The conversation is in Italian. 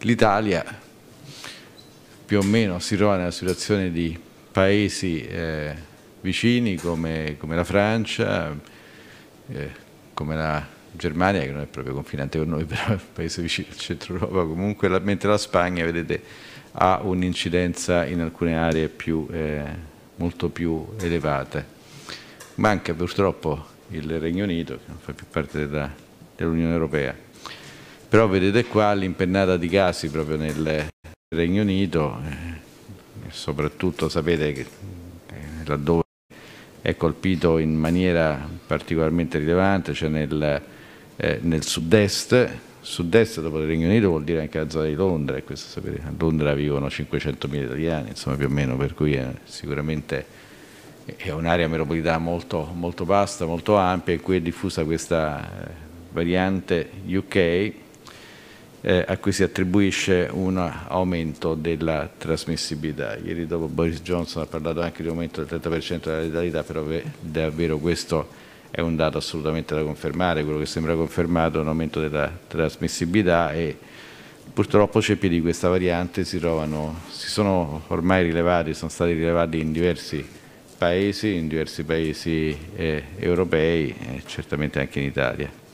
l'Italia più o meno si trova nella situazione di paesi eh, vicini come, come, la Francia, eh, come la Germania, che non è proprio confinante con noi, però è un paese vicino al centro Europa, comunque la, mentre la Spagna, vedete, ha un'incidenza in alcune aree più, eh, molto più elevate. Manca purtroppo il Regno Unito, che non fa più parte dell'Unione dell Europea. Però vedete qua l'impennata di casi proprio nel Regno Unito, eh, soprattutto sapete che eh, laddove è colpito in maniera particolarmente rilevante, cioè nel, eh, nel sud-est, sud-est dopo il Regno Unito vuol dire anche la zona di Londra, e questo sapete, a Londra vivono 500.000 italiani, insomma più o meno, per cui è sicuramente è un'area metropolitana molto, molto vasta, molto ampia, in cui è diffusa questa eh, variante UK, eh, a cui si attribuisce un aumento della trasmissibilità. Ieri dopo Boris Johnson ha parlato anche di aumento del 30% della letalità, però davvero questo è un dato assolutamente da confermare, quello che sembra confermato è un aumento della trasmissibilità e purtroppo ceppi di questa variante si trovano, si sono ormai rilevati, sono stati rilevati in diversi paesi, in diversi paesi eh, europei e certamente anche in Italia.